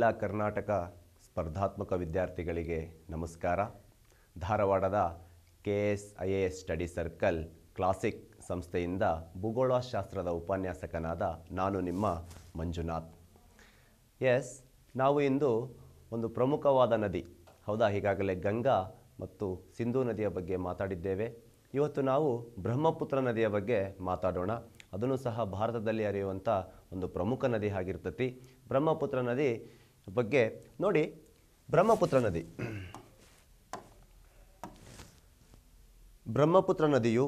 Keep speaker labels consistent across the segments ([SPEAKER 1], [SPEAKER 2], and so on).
[SPEAKER 1] ಎಲ್ಲ ಕರ್ನಾಟಕ ಸ್ಪರ್ಧಾತ್ಮಕ ವಿದ್ಯಾರ್ಥಿಗಳಿಗೆ ನಮಸ್ಕಾರ ಧಾರವಾಡದ K S I A S study circle classic ಸಂಸ್ಥೆಯಿಂದ ಭೂಗೋಳಶಾಸ್ತ್ರದ ಉಪನ್ಯಾಸಕನಾದ ನಾನು ನಿಮ್ಮ ಮಂಜುನಾಥ್ ಎಸ್ ನಾವು ಇಂದು ಒಂದು ಪ್ರಮುಖವಾದ ನದಿ ಹೌದಾ ಈಗಾಗಲೇ ಗಂಗಾ ಮತ್ತು ಸಿಂಧೂ ನದಿಯ ಬಗ್ಗೆ ಮಾತಾಡಿದ್ದೇವೆ ಇವತ್ತು ನಾವು ಬ್ರಹ್ಮಪುತ್ರ ನದಿಯ ಬಗ್ಗೆ ಮಾತಾಡೋಣ ಅದನ್ನು ಸಹ ಭಾರತದಲ್ಲಿ ಅರಿಯುವಂಥ ಒಂದು ಪ್ರಮುಖ ನದಿ ಆಗಿರ್ತತಿ ಬ್ರಹ್ಮಪುತ್ರ ನದಿ ಬಗ್ಗೆ ನೋಡಿ ಬ್ರಹ್ಮಪುತ್ರ ನದಿ ಬ್ರಹ್ಮಪುತ್ರ ನದಿಯು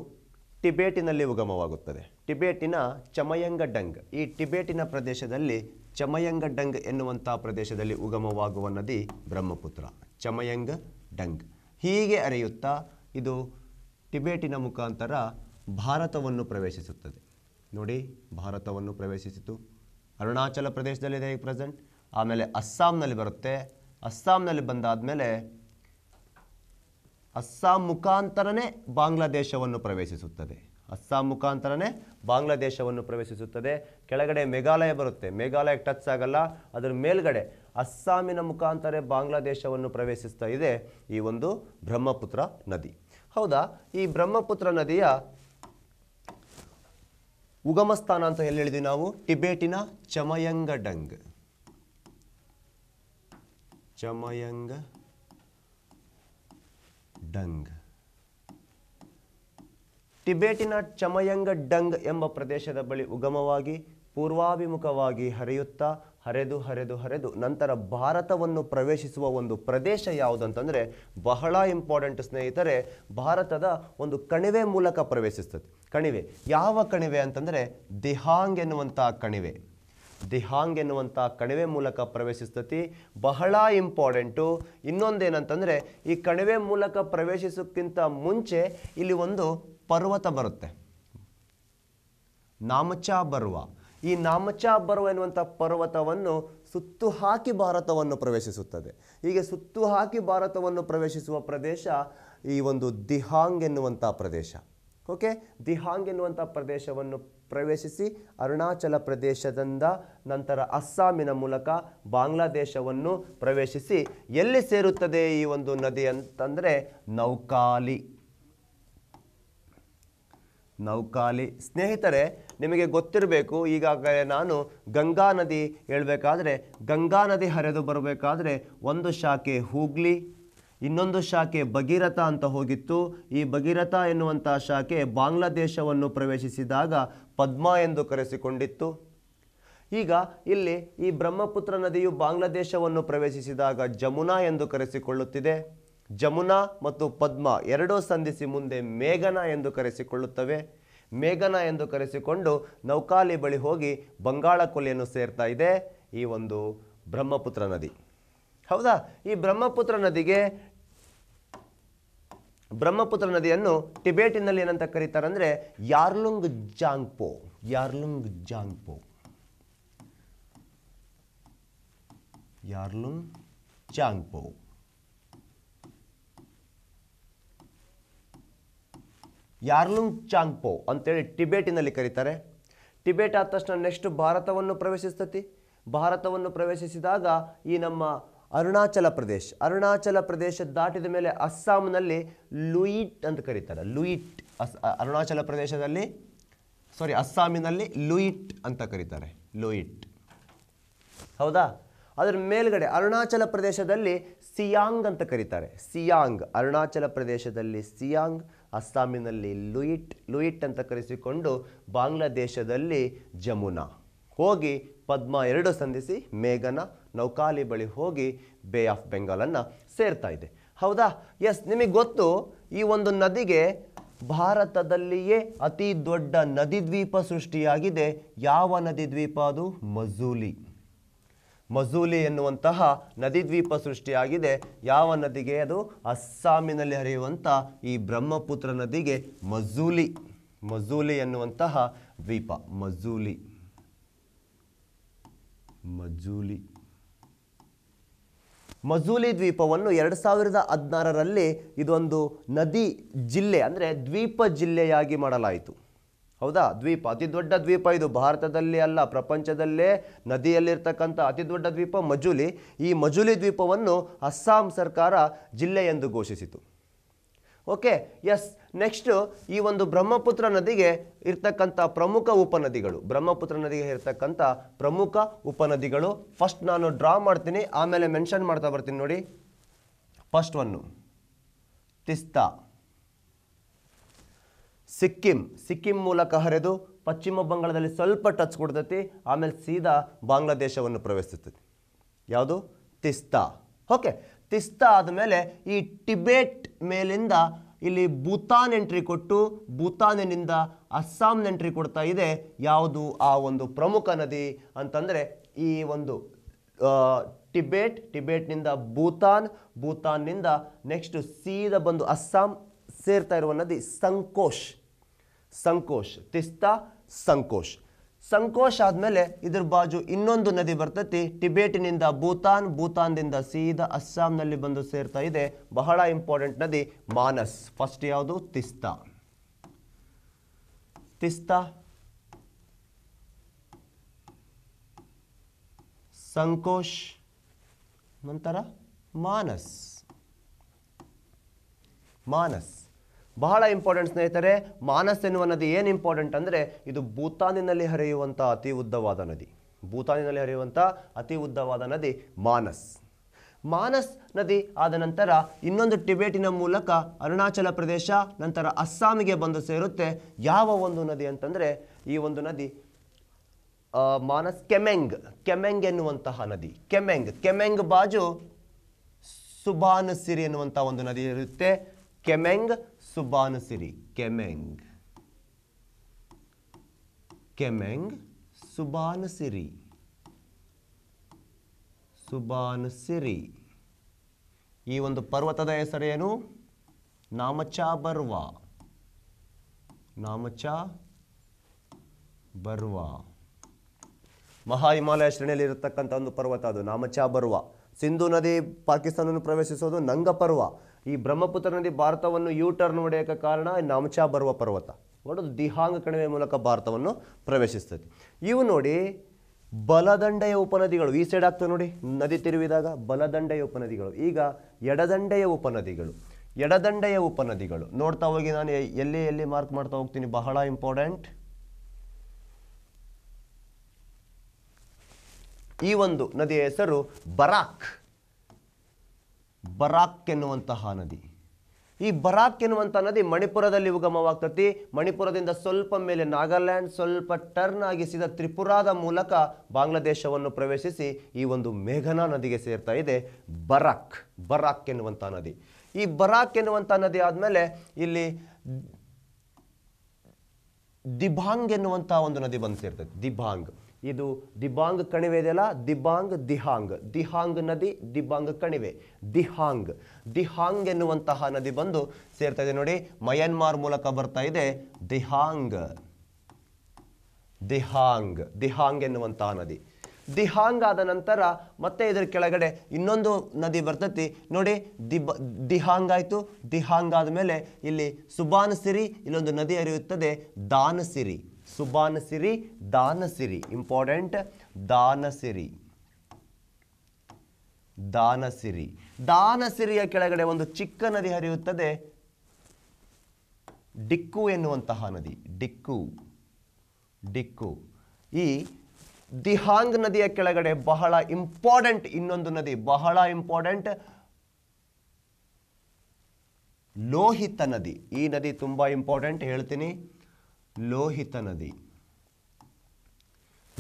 [SPEAKER 1] ಟಿಬೇಟಿನಲ್ಲಿ ಉಗಮವಾಗುತ್ತದೆ ಟಿಬೇಟಿನ ಚಮಯಂಗ ಡಂಗ್ ಈ ಟಿಬೇಟಿನ ಪ್ರದೇಶದಲ್ಲಿ ಚಮಯಂಗ ಡಂಗ್ ಎನ್ನುವಂಥ ಪ್ರದೇಶದಲ್ಲಿ ಉಗಮವಾಗುವ ನದಿ ಬ್ರಹ್ಮಪುತ್ರ ಚಮಯಂಗ ಡಂಗ್ ಹೀಗೆ ಅರಿಯುತ್ತಾ ಇದು ಟಿಬೇಟಿನ ಮುಖಾಂತರ ಭಾರತವನ್ನು ಪ್ರವೇಶಿಸುತ್ತದೆ ನೋಡಿ ಭಾರತವನ್ನು ಪ್ರವೇಶಿಸಿತು ಅರುಣಾಚಲ ಪ್ರದೇಶದಲ್ಲಿದೆ ಈಗ ಪ್ರೆಸೆಂಟ್ ಆಮೇಲೆ ಅಸ್ಸಾಂನಲ್ಲಿ ಬರುತ್ತೆ ಅಸ್ಸಾಂನಲ್ಲಿ ಬಂದಾದ ಮೇಲೆ ಅಸ್ಸಾಂ ಮುಖಾಂತರನೇ ಬಾಂಗ್ಲಾದೇಶವನ್ನು ಪ್ರವೇಶಿಸುತ್ತದೆ ಅಸ್ಸಾಂ ಮುಖಾಂತರನೇ ಬಾಂಗ್ಲಾದೇಶವನ್ನು ಪ್ರವೇಶಿಸುತ್ತದೆ ಕೆಳಗಡೆ ಮೇಘಾಲಯ ಬರುತ್ತೆ ಮೇಘಾಲಯ ಟಚ್ ಆಗಲ್ಲ ಅದರ ಮೇಲ್ಗಡೆ ಅಸ್ಸಾಮಿನ ಮುಖಾಂತರ ಬಾಂಗ್ಲಾದೇಶವನ್ನು ಪ್ರವೇಶಿಸ್ತಾ ಇದೆ ಈ ಒಂದು ಬ್ರಹ್ಮಪುತ್ರ ನದಿ ಹೌದಾ ಈ ಬ್ರಹ್ಮಪುತ್ರ ನದಿಯ ಉಗಮಸ್ಥಾನ ಅಂತ ಎಲ್ಲಿ ಹೇಳಿದ್ವಿ ನಾವು ಟಿಬೇಟಿನ ಚಮಯಂಗಡಂಗ್ ಚಮಯಂಗ ಡಂಗ್ ಟಿಬೇಟಿನ ಚಮಯಂಗ ಡಂಗ್ ಎಂಬ ಪ್ರದೇಶದ ಬಳಿ ಉಗಮವಾಗಿ ಪೂರ್ವಾಭಿಮುಖವಾಗಿ ಹರಿಯುತ್ತಾ ಹರೆದು ಹರೆದು ಹರಿದು ನಂತರ ಭಾರತವನ್ನು ಪ್ರವೇಶಿಸುವ ಒಂದು ಪ್ರದೇಶ ಯಾವುದಂತಂದರೆ ಬಹಳ ಇಂಪಾರ್ಟೆಂಟ್ ಸ್ನೇಹಿತರೆ ಭಾರತದ ಒಂದು ಕಣಿವೆ ಮೂಲಕ ಪ್ರವೇಶಿಸ್ತದೆ ಕಣಿವೆ ಯಾವ ಕಣಿವೆ ಅಂತಂದರೆ ದಿಹಾಂಗ್ ಎನ್ನುವಂಥ ಕಣಿವೆ ದಿಹಾಂಗ್ ಎನ್ನುವಂಥ ಕಣಿವೆ ಮೂಲಕ ಪ್ರವೇಶಿಸ್ತತಿ ಬಹಳ ಇಂಪಾರ್ಟೆಂಟು ಇನ್ನೊಂದೇನಂತಂದರೆ ಈ ಕಣಿವೆ ಮೂಲಕ ಪ್ರವೇಶಿಸೋಕ್ಕಿಂತ ಮುಂಚೆ ಇಲ್ಲಿ ಒಂದು ಪರ್ವತ ಬರುತ್ತೆ ನಾಮಚಾ ಬರುವ ಈ ನಾಮಚಾ ಬರುವ ಎನ್ನುವಂಥ ಪರ್ವತವನ್ನು ಸುತ್ತು ಹಾಕಿ ಭಾರತವನ್ನು ಪ್ರವೇಶಿಸುತ್ತದೆ ಹೀಗೆ ಸುತ್ತು ಹಾಕಿ ಭಾರತವನ್ನು ಪ್ರವೇಶಿಸುವ ಪ್ರದೇಶ ಈ ಒಂದು ದಿಹಾಂಗ್ ಎನ್ನುವಂಥ ಪ್ರದೇಶ ಓಕೆ ದಿಹಾಂಗ್ ಎನ್ನುವಂಥ ಪ್ರದೇಶವನ್ನು ಪ್ರವೇಶಿಸಿ ಅರುಣಾಚಲ ಪ್ರದೇಶದಿಂದ ನಂತರ ಅಸ್ಸಾಮಿನ ಮೂಲಕ ಬಾಂಗ್ಲಾದೇಶವನ್ನು ಪ್ರವೇಶಿಸಿ ಎಲ್ಲಿ ಸೇರುತ್ತದೆ ಈ ಒಂದು ನದಿ ಅಂತಂದರೆ ನೌಕಾಲಿ ನೌಕಾಲಿ ಸ್ನೇಹಿತರೆ ನಿಮಗೆ ಗೊತ್ತಿರಬೇಕು ಈಗಾಗಲೇ ನಾನು ಗಂಗಾ ನದಿ ಹೇಳಬೇಕಾದ್ರೆ ಗಂಗಾ ನದಿ ಹರಿದು ಬರಬೇಕಾದ್ರೆ ಒಂದು ಶಾಖೆ ಹೂಗ್ಲಿ ಇನ್ನೊಂದು ಶಾಖೆ ಭಗೀರಥ ಅಂತ ಹೋಗಿತ್ತು ಈ ಭಗೀರಥ ಎನ್ನುವಂಥ ಶಾಖೆ ಬಾಂಗ್ಲಾದೇಶವನ್ನು ಪ್ರವೇಶಿಸಿದಾಗ ಪದ್ಮ ಎಂದು ಕರೆಸಿಕೊಂಡಿತ್ತು ಈಗ ಇಲ್ಲಿ ಈ ಬ್ರಹ್ಮಪುತ್ರ ನದಿಯು ಬಾಂಗ್ಲಾದೇಶವನ್ನು ಪ್ರವೇಶಿಸಿದಾಗ ಜಮುನಾ ಎಂದು ಕರೆಸಿಕೊಳ್ಳುತ್ತಿದೆ ಜಮುನಾ ಮತ್ತು ಪದ್ಮ ಎರಡೂ ಸಂಧಿಸಿ ಮುಂದೆ ಮೇಘನ ಎಂದು ಕರೆಸಿಕೊಳ್ಳುತ್ತವೆ ಮೇಘನ ಎಂದು ಕರೆಸಿಕೊಂಡು ನೌಕಾಲಿ ಬಳಿ ಹೋಗಿ ಬಂಗಾಳ ಕೊಲೆಯನ್ನು ಸೇರ್ತಾ ಇದೆ ಈ ಒಂದು ಬ್ರಹ್ಮಪುತ್ರ ನದಿ ಹೌದಾ ಈ ಬ್ರಹ್ಮಪುತ್ರ ನದಿಗೆ ಬ್ರಹ್ಮಪುತ್ರ ನದಿಯನ್ನು ಟಿಬೇಟಿನಲ್ಲಿ ಏನಂತ ಕರೀತಾರೆ ಅಂದರೆ ಯಾರ್ಲುಂಗ್ ಜಾಂಗ್ಪೋ ಯಾರ್ಲುಂಗ್ ಜಾಂಗ್ಪೋ ಯಾರ್ಲುಂಗ್ ಜಾಂಗ್ಪೋ ಯಾರ್ಲುಂಗ್ ಚಾಂಗ್ಪೋ ಅಂತೇಳಿ ಟಿಬೇಟಿನಲ್ಲಿ ಕರೀತಾರೆ ಟಿಬೇಟ್ ಆದ ತಕ್ಷಣ ನೆಕ್ಸ್ಟ್ ಭಾರತವನ್ನು ಪ್ರವೇಶಿಸ್ತತಿ ಭಾರತವನ್ನು ಪ್ರವೇಶಿಸಿದಾಗ ಈ ನಮ್ಮ ಅರುಣಾಚಲ ಪ್ರದೇಶ್ ಅರುಣಾಚಲ ಪ್ರದೇಶ ದಾಟಿದ ಮೇಲೆ ಅಸ್ಸಾಂನಲ್ಲಿ ಲುಯಿಟ್ ಅಂತ ಕರೀತಾರೆ ಲುಯಿಟ್ ಅಸ್ ಅರುಣಾಚಲ ಪ್ರದೇಶದಲ್ಲಿ ಸಾರಿ ಅಸ್ಸಾಮಿನಲ್ಲಿ ಲುಯಿಟ್ ಅಂತ ಕರೀತಾರೆ ಲುಯಿಟ್ ಹೌದಾ ಅದರ ಮೇಲ್ಗಡೆ ಅರುಣಾಚಲ ಪ್ರದೇಶದಲ್ಲಿ ಸಿಯಾಂಗ್ ಅಂತ ಕರೀತಾರೆ ಸಿಯಾಂಗ್ ಅರುಣಾಚಲ ಪ್ರದೇಶದಲ್ಲಿ ಸಿಯಾಂಗ್ ಅಸ್ಸಾಮಿನಲ್ಲಿ ಲುಯಿಟ್ ಲುಯಿಟ್ ಅಂತ ಕರೆಸಿಕೊಂಡು ಬಾಂಗ್ಲಾದೇಶದಲ್ಲಿ ಜಮುನಾ ಹೋಗಿ ಪದ್ಮ ಎರಡು ಸಂಧಿಸಿ ಮೇಘನ ನೌಕಾಲಿ ಬಳಿ ಹೋಗಿ ಬೇ ಆಫ್ ಬೆಂಗಾಲನ್ನು ಸೇರ್ತಾ ಇದೆ ಹೌದಾ ಎಸ್ ನಿಮಗೆ ಗೊತ್ತು ಈ ಒಂದು ನದಿಗೆ ಭಾರತದಲ್ಲಿಯೇ ಅತಿ ದೊಡ್ಡ ನದಿ ದ್ವೀಪ ಸೃಷ್ಟಿಯಾಗಿದೆ ಯಾವ ನದಿ ದ್ವೀಪ ಅದು ಮಜೂಲಿ ಮಜೂಲಿ ಎನ್ನುವಂತಹ ದ್ವೀಪ ಸೃಷ್ಟಿಯಾಗಿದೆ ಯಾವ ನದಿಗೆ ಅದು ಅಸ್ಸಾಮಿನಲ್ಲಿ ಹರಿಯುವಂಥ ಈ ಬ್ರಹ್ಮಪುತ್ರ ನದಿಗೆ ಮಜೂಲಿ ಮಜೂಲಿ ಎನ್ನುವಂತಹ ದ್ವೀಪ ಮಜೂಲಿ ಮಜೂಲಿ ಮಜೂಲಿ ದ್ವೀಪವನ್ನು ಎರಡು ಸಾವಿರದ ಹದಿನಾರರಲ್ಲಿ ಇದೊಂದು ನದಿ ಜಿಲ್ಲೆ ಅಂದರೆ ದ್ವೀಪ ಜಿಲ್ಲೆಯಾಗಿ ಮಾಡಲಾಯಿತು ಹೌದಾ ದ್ವೀಪ ಅತಿ ದೊಡ್ಡ ದ್ವೀಪ ಇದು ಭಾರತದಲ್ಲಿ ಅಲ್ಲ ಪ್ರಪಂಚದಲ್ಲೇ ನದಿಯಲ್ಲಿರ್ತಕ್ಕಂಥ ಅತಿ ದೊಡ್ಡ ದ್ವೀಪ ಮಜೂಲಿ ಈ ಮಜೂಲಿ ದ್ವೀಪವನ್ನು ಅಸ್ಸಾಂ ಸರ್ಕಾರ ಜಿಲ್ಲೆ ಎಂದು ಘೋಷಿಸಿತು ಓಕೆ ಎಸ್ ನೆಕ್ಸ್ಟು ಈ ಒಂದು ಬ್ರಹ್ಮಪುತ್ರ ನದಿಗೆ ಇರ್ತಕ್ಕಂಥ ಪ್ರಮುಖ ಉಪನದಿಗಳು ಬ್ರಹ್ಮಪುತ್ರ ನದಿಗೆ ಇರ್ತಕ್ಕಂಥ ಪ್ರಮುಖ ಉಪನದಿಗಳು ಫಸ್ಟ್ ನಾನು ಡ್ರಾ ಮಾಡ್ತೀನಿ ಆಮೇಲೆ ಮೆನ್ಷನ್ ಮಾಡ್ತಾ ಬರ್ತೀನಿ ನೋಡಿ ಫಸ್ಟ್ ಒನ್ನು ತಿಸ್ತಾ ಸಿಕ್ಕಿಂ ಸಿಕ್ಕಿಂ ಮೂಲಕ ಹರಿದು ಪಶ್ಚಿಮ ಬಂಗಾಳದಲ್ಲಿ ಸ್ವಲ್ಪ ಟಚ್ ಕೊಡ್ತೈತಿ ಆಮೇಲೆ ಸೀದಾ ಬಾಂಗ್ಲಾದೇಶವನ್ನು ಪ್ರವೇಶಿಸುತ್ತೆ ಯಾವುದು ತಿಸ್ತಾ ಓಕೆ ತಿಸ್ತಾ ಆದಮೇಲೆ ಈ ಟಿಬೇಟ್ ಮೇಲಿಂದ ಇಲ್ಲಿ ಭೂತಾನ್ ಎಂಟ್ರಿ ಕೊಟ್ಟು ಭೂತಾನಿನಿಂದ ಅಸ್ಸಾಂ ಎಂಟ್ರಿ ಕೊಡ್ತಾ ಇದೆ ಯಾವುದು ಆ ಒಂದು ಪ್ರಮುಖ ನದಿ ಅಂತಂದರೆ ಈ ಒಂದು ಟಿಬೆಟ್ ಟಿಬೇಟ್ನಿಂದ ಭೂತಾನ್ ಭೂತಾನ್ನಿಂದ ನೆಕ್ಸ್ಟ್ ಸೀದಾ ಬಂದು ಅಸ್ಸಾಂ ಸೇರ್ತಾ ಇರುವ ನದಿ ಸಂಕೋಶ್ ಸಂಕೋಶ್ ತಿಸ್ತಾ ಸಂಕೋಶ್ ಸಂಕೋಶ ಆದ್ಮೇಲೆ ಇದ್ರ ಬಾಜು ಇನ್ನೊಂದು ನದಿ ಬರ್ತತಿ ಟಿಬೇಟಿನಿಂದ ಭೂತಾನ್ ಭೂತಾನ್ದಿಂದ ಸೀದಾ ಅಸ್ಸಾಂನಲ್ಲಿ ಬಂದು ಸೇರ್ತಾ ಇದೆ ಬಹಳ ಇಂಪಾರ್ಟೆಂಟ್ ನದಿ ಮಾನಸ್ ಫಸ್ಟ್ ಯಾವುದು ತಿಸ್ತಾ ತಿಸ್ತಾ ಸಂಕೋಶ್ ನಂತರ ಮಾನಸ್ ಮಾನಸ್ ಬಹಳ ಇಂಪಾರ್ಟೆಂಟ್ ಸ್ನೇಹಿತರೆ ಮಾನಸ್ ಎನ್ನುವ ನದಿ ಏನು ಇಂಪಾರ್ಟೆಂಟ್ ಅಂದರೆ ಇದು ಭೂತಾನಿನಲ್ಲಿ ಹರಿಯುವಂಥ ಅತಿ ಉದ್ದವಾದ ನದಿ ಭೂತಾನಿನಲ್ಲಿ ಹರಿಯುವಂಥ ಅತಿ ಉದ್ದವಾದ ನದಿ ಮಾನಸ್ ಮಾನಸ್ ನದಿ ಆದ ನಂತರ ಇನ್ನೊಂದು ಟಿಬೇಟಿನ ಮೂಲಕ ಅರುಣಾಚಲ ಪ್ರದೇಶ ನಂತರ ಅಸ್ಸಾಮಿಗೆ ಬಂದು ಸೇರುತ್ತೆ ಯಾವ ಒಂದು ನದಿ ಅಂತಂದರೆ ಈ ಒಂದು ನದಿ ಮಾನಸ್ ಕೆಮೆಂಗ್ ಕೆಮೆಂಗ್ ಎನ್ನುವಂತಹ ನದಿ ಕೆಮೆಂಗ್ ಕೆಮೆಂಗ್ ಬಾಜು ಸುಬಾನಸಿರಿ ಎನ್ನುವಂಥ ಒಂದು ನದಿ ಇರುತ್ತೆ Kemeng Subanasiri. Kemeng. Kemeng Subanasiri. ಸಿರಿ ಈ ಒಂದು ಪರ್ವತದ ಹೆಸರೇನು ನಾಮಚಾ ಬರ್ವ ನಾಮಚ ಬರ್ವಾ ಮಹಾ ಹಿಮಾಲಯ ಶ್ರೇಣಿಯಲ್ಲಿ ಇರತಕ್ಕಂಥ ಒಂದು ಪರ್ವತ ಅದು ನಾಮಚಾ ಬರುವ ಸಿಂಧು ನದಿ ಪಾಕಿಸ್ತಾನವನ್ನು ಪ್ರವೇಶಿಸೋದು ನಂಗ ಪರ್ವ ಈ ಬ್ರಹ್ಮಪುತ್ರ ನದಿ ಭಾರತವನ್ನು ಯೂ ಟರ್ನ್ ಹೊಡೆಯೋಕ್ಕೆ ಕಾರಣ ನಾಮಚಾ ಬರುವ ಪರ್ವತ ನೋಡೋದು ದಿಹಾಂಗ ಕಣಿವೆ ಮೂಲಕ ಭಾರತವನ್ನು ಪ್ರವೇಶಿಸ್ತದೆ ಇವು ನೋಡಿ ಬಲದಂಡೆಯ ಉಪನದಿಗಳು ಈ ಸೈಡ್ ಆಗ್ತವೆ ನೋಡಿ ನದಿ ತಿರುವಿದಾಗ ಬಲದಂಡೆಯ ಉಪನದಿಗಳು ಈಗ ಎಡದಂಡೆಯ ಉಪನದಿಗಳು ಎಡದಂಡೆಯ ಉಪನದಿಗಳು ನೋಡ್ತಾ ಹೋಗಿ ನಾನು ಎಲ್ಲಿ ಎಲ್ಲಿ ಮಾರ್ಕ್ ಮಾಡ್ತಾ ಹೋಗ್ತೀನಿ ಬಹಳ ಇಂಪಾರ್ಟೆಂಟ್ ಈ ಒಂದು ನದಿಯ ಹೆಸರು ಬರಾಕ್ ಬರಾಕ್ ಎನ್ನುವಂತಹ ನದಿ ಈ ಬರಾಕ್ ಎನ್ನುವಂಥ ನದಿ ಮಣಿಪುರದಲ್ಲಿ ಉಗಮವಾಗ್ತತಿ ಮಣಿಪುರದಿಂದ ಸ್ವಲ್ಪ ಮೇಲೆ ನಾಗಾಲ್ಯಾಂಡ್ ಸ್ವಲ್ಪ ಟರ್ನ್ ಆಗಿಸಿದ ತ್ರಿಪುರಾದ ಮೂಲಕ ಬಾಂಗ್ಲಾದೇಶವನ್ನು ಪ್ರವೇಶಿಸಿ ಈ ಒಂದು ಮೇಘನಾ ನದಿಗೆ ಸೇರ್ತಾ ಇದೆ ಬರಾಕ್ ಬರಾಕ್ ಎನ್ನುವಂಥ ನದಿ ಈ ಬರಾಕ್ ಎನ್ನುವಂಥ ನದಿ ಆದಮೇಲೆ ಇಲ್ಲಿ ದಿಭಾಂಗ್ ಎನ್ನುವಂಥ ಒಂದು ನದಿ ಬಂದು ಸೇರ್ತೈತೆ ದಿಭಾಂಗ್ ಇದು ದಿಬಾಂಗ್ ಕಣಿವೆ ಇದೆಯಲ್ಲ ದಿಬಾಂಗ್ ದಿಹಾಂಗ್ ದಿಹಾಂಗ್ ನದಿ ದಿಬಾಂಗ್ ಕಣಿವೆ ದಿಹಾಂಗ್ ದಿಹಾಂಗ್ ಎನ್ನುವಂತಹ ನದಿ ಬಂದು ಸೇರ್ತಾ ಇದೆ ನೋಡಿ ಮಯನ್ಮಾರ್ ಮೂಲಕ ಬರ್ತಾ ಇದೆ ದಿಹಾಂಗ್ ದಿಹಾಂಗ್ ದಿಹಾಂಗ್ ಎನ್ನುವಂತಹ ನದಿ ದಿಹಾಂಗ್ ಆದ ನಂತರ ಮತ್ತೆ ಇದರ ಕೆಳಗಡೆ ಇನ್ನೊಂದು ನದಿ ಬರ್ತತಿ ನೋಡಿ ದಿಬ ದಿಹಾಂಗ್ ಆಯಿತು ದಿಹಾಂಗ್ ಆದಮೇಲೆ ಇಲ್ಲಿ ಸುಬಾನ್ ಸಿರಿ ಇಲ್ಲೊಂದು ನದಿ ಹರಿಯುತ್ತದೆ ದಾನಸಿರಿ ಸುಬಾನಸಿರಿ ದಾನಸಿರಿ ಇಂಪಾರ್ಟೆಂಟ್ ದಾನಸಿರಿ ದಾನಸಿರಿ ದಾನಸಿರಿಯ ಕೆಳಗಡೆ ಒಂದು ಚಿಕ್ಕ ನದಿ ಹರಿಯುತ್ತದೆ ಡಿಕ್ಕು ಎನ್ನುವಂತಹ ನದಿ ಡಿಕ್ಕು ಡಿಕ್ಕು ಈ ದಿಹಾಂಗ್ ನದಿಯ ಕೆಳಗಡೆ ಬಹಳ ಇಂಪಾರ್ಟೆಂಟ್ ಇನ್ನೊಂದು ನದಿ ಬಹಳ ಇಂಪಾರ್ಟೆಂಟ್ ಲೋಹಿತ ನದಿ ಈ ನದಿ ತುಂಬಾ ಇಂಪಾರ್ಟೆಂಟ್ ಹೇಳ್ತೀನಿ ಲೋಹಿತ ನದಿ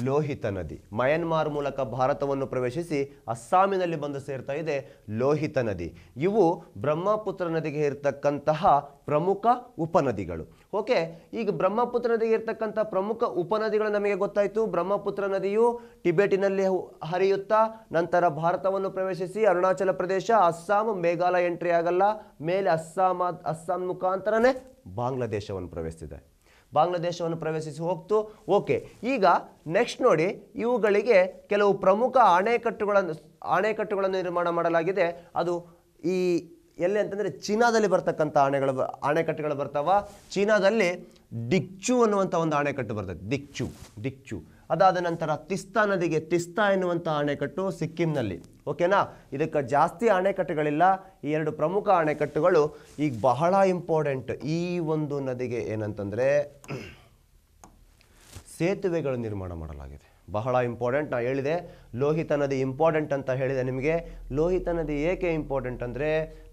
[SPEAKER 1] ಲೋಹಿತ ನದಿ ಮಯನ್ಮಾರ್ ಮೂಲಕ ಭಾರತವನ್ನು ಪ್ರವೇಶಿಸಿ ಅಸ್ಸಾಮಿನಲ್ಲಿ ಬಂದು ಸೇರ್ತಾ ಇದೆ ಲೋಹಿತ ನದಿ ಇವು ಬ್ರಹ್ಮಪುತ್ರ ನದಿಗೆ ಇರತಕ್ಕಂತಹ ಪ್ರಮುಖ ಉಪನದಿಗಳು ಓಕೆ ಈಗ ಬ್ರಹ್ಮಪುತ್ರ ನದಿಗೆ ಇರತಕ್ಕಂಥ ಪ್ರಮುಖ ಉಪನದಿಗಳು ನಮಗೆ ಗೊತ್ತಾಯಿತು ಬ್ರಹ್ಮಪುತ್ರ ನದಿಯು ಟಿಬೆಟಿನಲ್ಲಿ ಹರಿಯುತ್ತಾ ನಂತರ ಭಾರತವನ್ನು ಪ್ರವೇಶಿಸಿ ಅರುಣಾಚಲ ಪ್ರದೇಶ ಅಸ್ಸಾಂ ಮೇಘಾಲಯ ಎಂಟ್ರಿ ಆಗಲ್ಲ ಮೇಲೆ ಅಸ್ಸಾಂ ಅಸ್ಸಾಂ ಮುಖಾಂತರನೇ ಬಾಂಗ್ಲಾದೇಶವನ್ನು ಪ್ರವೇಶಿಸಿದೆ ಬಾಂಗ್ಲಾದೇಶವನ್ನು ಪ್ರವೇಶಿಸಿ ಹೋಗ್ತು ಓಕೆ ಈಗ ನೆಕ್ಸ್ಟ್ ನೋಡಿ ಇವುಗಳಿಗೆ ಕೆಲವು ಪ್ರಮುಖ ಅಣೆಕಟ್ಟುಗಳನ್ನು ಅಣೆಕಟ್ಟುಗಳನ್ನು ನಿರ್ಮಾಣ ಮಾಡಲಾಗಿದೆ ಅದು ಈ ಎಲ್ಲಿ ಅಂತಂದರೆ ಚೀನಾದಲ್ಲಿ ಬರ್ತಕ್ಕಂಥ ಅಣೆಗಳು ಅಣೆಕಟ್ಟುಗಳು ಬರ್ತಾವ ಚೀನಾದಲ್ಲಿ ಡಿಕ್ಚು ಅನ್ನುವಂಥ ಒಂದು ಅಣೆಕಟ್ಟು ಬರ್ತದೆ ಡಿಚ್ಚು ದಿಕ್ಚು ಅದಾದ ನಂತರ ತಿಸ್ತಾ ನದಿಗೆ ತಿಸ್ತಾ ಎನ್ನುವಂಥ ಅಣೆಕಟ್ಟು ಸಿಕ್ಕಿಂನಲ್ಲಿ ಓಕೆನಾ ಇದಕ್ಕೆ ಜಾಸ್ತಿ ಅಣೆಕಟ್ಟುಗಳಿಲ್ಲ ಈ ಎರಡು ಪ್ರಮುಖ ಅಣೆಕಟ್ಟುಗಳು ಈಗ ಬಹಳ ಇಂಪಾರ್ಟೆಂಟ್ ಈ ಒಂದು ನದಿಗೆ ಏನಂತಂದರೆ ಸೇತುವೆಗಳು ನಿರ್ಮಾಣ ಮಾಡಲಾಗಿದೆ ಬಹಳ ಇಂಪಾರ್ಟೆಂಟ್ ನಾ ಹೇಳಿದೆ ಲೋಹಿತ ನದಿ ಇಂಪಾರ್ಟೆಂಟ್ ಅಂತ ಹೇಳಿದೆ ನಿಮಗೆ ಲೋಹಿತ ನದಿ ಏಕೆ ಇಂಪಾರ್ಟೆಂಟ್ ಅಂದರೆ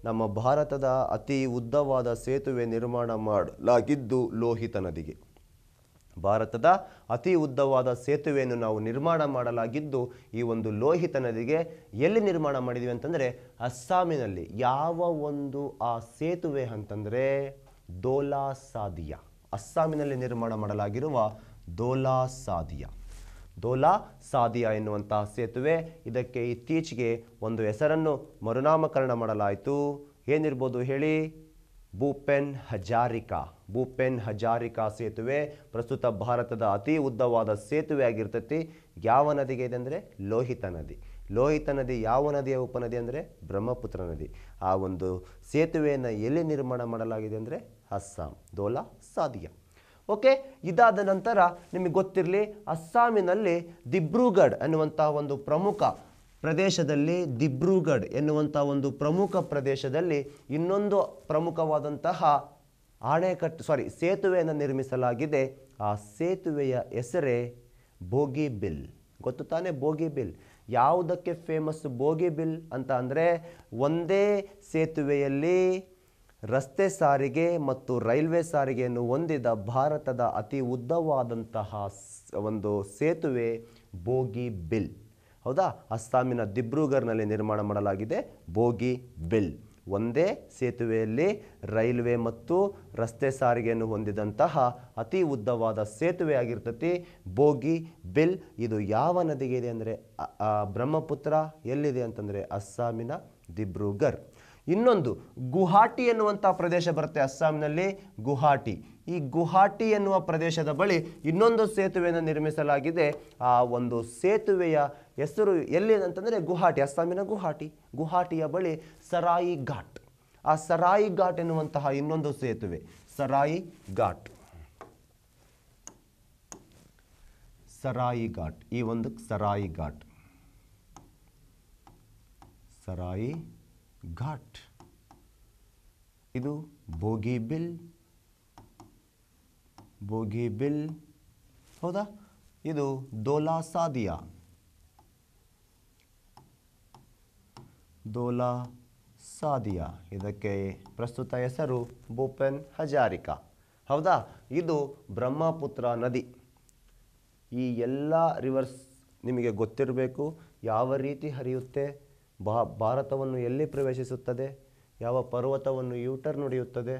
[SPEAKER 1] ನಮ್ಮ ಭಾರತದ ಅತಿ ಉದ್ದವಾದ ಸೇತುವೆ ನಿರ್ಮಾಣ ಮಾಡಲಾಗಿದ್ದು ಲೋಹಿತ ನದಿಗೆ ಭಾರತದ ಅತಿ ಉದ್ದವಾದ ಸೇತುವೆಯನ್ನು ನಾವು ನಿರ್ಮಾಣ ಮಾಡಲಾಗಿದ್ದು ಈ ಒಂದು ಲೋಹಿತ ನದಿಗೆ ಎಲ್ಲಿ ನಿರ್ಮಾಣ ಮಾಡಿದ್ದೀವಿ ಅಂತಂದರೆ ಅಸ್ಸಾಮಿನಲ್ಲಿ ಯಾವ ಒಂದು ಆ ಸೇತುವೆ ಅಂತಂದರೆ ದೋಲಾಸಾದಿಯ ಅಸ್ಸಾಮಿನಲ್ಲಿ ನಿರ್ಮಾಣ ಮಾಡಲಾಗಿರುವ ದೋಲಾಸಾದಿಯ ದೋಲಾ ಸಾದಿಯಾ ಎನ್ನುವಂತಹ ಸೇತುವೆ ಇದಕ್ಕೆ ಇತ್ತೀಚೆಗೆ ಒಂದು ಹೆಸರನ್ನು ಮರುನಾಮಕರಣ ಮಾಡಲಾಯಿತು ಏನಿರ್ಬೋದು ಹೇಳಿ ಭೂಪೆನ್ ಹಜಾರಿಕಾ ಭೂಪೆನ್ ಹಜಾರಿಕಾ ಸೇತುವೆ ಪ್ರಸ್ತುತ ಭಾರತದ ಅತಿ ಉದ್ದವಾದ ಸೇತುವೆ ಆಗಿರ್ತೈತಿ ಯಾವ ನದಿಗೆ ಇದೆ ಅಂದರೆ ಲೋಹಿತ ನದಿ ಲೋಹಿತ ನದಿ ಯಾವ ನದಿಯ ಉಪನದಿ ಅಂದರೆ ಬ್ರಹ್ಮಪುತ್ರ ನದಿ ಆ ಒಂದು ಸೇತುವೆಯನ್ನು ಎಲ್ಲಿ ನಿರ್ಮಾಣ ಮಾಡಲಾಗಿದೆ ಅಂದರೆ ಅಸ್ಸಾಂ ದೋಲಾ ಸಾದಿಯಾ ಓಕೆ ಇದಾದ ನಂತರ ನಿಮಗೆ ಗೊತ್ತಿರಲಿ ಅಸ್ಸಾಮಿನಲ್ಲಿ ದಿಬ್ರೂಗಢ್ ಅನ್ನುವಂಥ ಒಂದು ಪ್ರಮುಖ ಪ್ರದೇಶದಲ್ಲಿ ದಿಬ್ರೂಗಢ್ ಎನ್ನುವಂಥ ಒಂದು ಪ್ರಮುಖ ಪ್ರದೇಶದಲ್ಲಿ ಇನ್ನೊಂದು ಪ್ರಮುಖವಾದಂತಹ ಆಣೆಕಟ್ಟು ಸಾರಿ ಸೇತುವೆಯನ್ನು ನಿರ್ಮಿಸಲಾಗಿದೆ ಆ ಸೇತುವೆಯ ಹೆಸರೇ ಬೋಗಿ ಬಿಲ್ ಗೊತ್ತು ತಾನೇ ಬೋಗಿ ಬಿಲ್ ಯಾವುದಕ್ಕೆ ಫೇಮಸ್ ಬೋಗಿ ಬಿಲ್ ಅಂತ ಅಂದರೆ ಒಂದೇ ಸೇತುವೆಯಲ್ಲಿ ರಸ್ತೆ ಸಾರಿಗೆ ಮತ್ತು ರೈಲ್ವೆ ಸಾರಿಗೆಯನ್ನು ಹೊಂದಿದ ಭಾರತದ ಅತಿ ಉದ್ದವಾದಂತಹ ಒಂದು ಸೇತುವೆ ಬೋಗಿ ಬಿಲ್ ಹೌದಾ ಅಸ್ಸಾಮಿನ ದಿಬ್ರೂಗರ್ನಲ್ಲಿ ನಿರ್ಮಾಣ ಮಾಡಲಾಗಿದೆ ಬೋಗಿ ಬಿಲ್ ಒಂದೇ ಸೇತುವೆಯಲ್ಲಿ ರೈಲ್ವೆ ಮತ್ತು ರಸ್ತೆ ಸಾರಿಗೆಯನ್ನು ಹೊಂದಿದಂತಹ ಅತಿ ಉದ್ದವಾದ ಸೇತುವೆ ಆಗಿರ್ತತಿ ಬೋಗಿ ಬಿಲ್ ಇದು ಯಾವ ನದಿಗೆ ಇದೆ ಅಂದರೆ ಬ್ರಹ್ಮಪುತ್ರ ಎಲ್ಲಿದೆ ಅಂತಂದರೆ ಅಸ್ಸಾಮಿನ ದಿಬ್ರೂಗರ್ ಇನ್ನೊಂದು ಗುಹಾಟಿ ಎನ್ನುವಂಥ ಪ್ರದೇಶ ಬರುತ್ತೆ ಅಸ್ಸಾಂನಲ್ಲಿ ಗುಹಾಟಿ ಈ ಗುಹಾಟಿ ಎನ್ನುವ ಪ್ರದೇಶದ ಬಳಿ ಇನ್ನೊಂದು ಸೇತುವೆಯನ್ನು ನಿರ್ಮಿಸಲಾಗಿದೆ ಆ ಒಂದು ಸೇತುವೆಯ ಹೆಸರು ಎಲ್ಲಿ ಅಂತಂದರೆ ಗುಹಾಟಿ ಅಸ್ಸಾಮಿನ ಗುಹಾಟಿ ಗುಹಾಟಿಯ ಬಳಿ ಸರಾಯಿ ಘಾಟ್ ಆ ಸರಾಯಿ ಘಾಟ್ ಎನ್ನುವಂತಹ ಇನ್ನೊಂದು ಸೇತುವೆ ಸರಾಯಿ ಘಾಟ್ ಸರಾಯಿ ಘಾಟ್ ಈ ಒಂದು ಸರಾಯಿ ಘಾಟ್ ಸರಾಯಿ ಘಾಟ್ ಇದು ಬೋಗಿಬಿಲ್ ಬೋಗಿ ಬಿಲ್ ಹೌದಾ ಇದು ದೋಲಾ ಸಾದಿಯಾ ದೋಲಾ ಸಾದಿಯಾ ಇದಕ್ಕೆ ಪ್ರಸ್ತುತ ಹೆಸರು ಭೂಪೆನ್ ಹಜಾರಿಕಾ ಹೌದಾ ಇದು ಬ್ರಹ್ಮಪುತ್ರ ನದಿ ಈ ಎಲ್ಲ ರಿವರ್ಸ್ ನಿಮಗೆ ಗೊತ್ತಿರಬೇಕು ಯಾವ ರೀತಿ ಹರಿಯುತ್ತೆ ಬಾ ಭಾರತವನ್ನು ಎಲ್ಲಿ ಪ್ರವೇಶಿಸುತ್ತದೆ ಯಾವ ಪರ್ವತವನ್ನು ಯೂಟರ್ ನುಡಿಯುತ್ತದೆ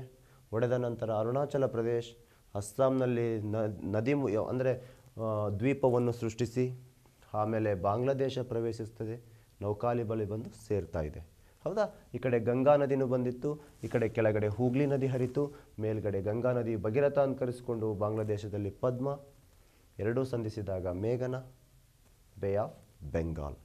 [SPEAKER 1] ಒಡೆದ ನಂತರ ಅರುಣಾಚಲ ಪ್ರದೇಶ್ ಅಸ್ಸಾಂನಲ್ಲಿ ನದಿ ಅಂದರೆ ದ್ವೀಪವನ್ನು ಸೃಷ್ಟಿಸಿ ಆಮೇಲೆ ಬಾಂಗ್ಲಾದೇಶ ಪ್ರವೇಶಿಸ್ತದೆ ನೌಕಾಲಿ ಬಳಿ ಬಂದು ಸೇರ್ತಾ ಇದೆ ಹೌದಾ ಈ ಕಡೆ ಗಂಗಾ ನದಿನೂ ಬಂದಿತ್ತು ಈ ಕಡೆ ಕೆಳಗಡೆ ಹೂಗ್ಲಿ ನದಿ ಹರಿತು ಮೇಲ್ಗಡೆ ಗಂಗಾ ನದಿ ಭಗೀರಥ ಅಂತ ಬಾಂಗ್ಲಾದೇಶದಲ್ಲಿ ಪದ್ಮ ಎರಡೂ ಸಂಧಿಸಿದಾಗ ಮೇಘನ ಬೇ ಆಫ್ ಬೆಂಗಾಲ್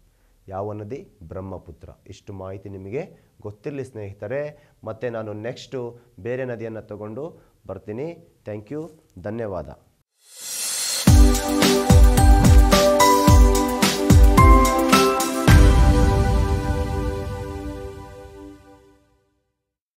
[SPEAKER 1] ಯಾವ ನದಿ ಬ್ರಹ್ಮಪುತ್ರ ಇಷ್ಟು ಮಾಹಿತಿ ನಿಮಗೆ ಗೊತ್ತಿರಲಿ ಸ್ನೇಹಿತರೆ ಮತ್ತು ನಾನು ನೆಕ್ಸ್ಟು ಬೇರೆ ನದಿಯನ್ನು ತಗೊಂಡು ಬರ್ತೀನಿ ಥ್ಯಾಂಕ್ ಯು ಧನ್ಯವಾದ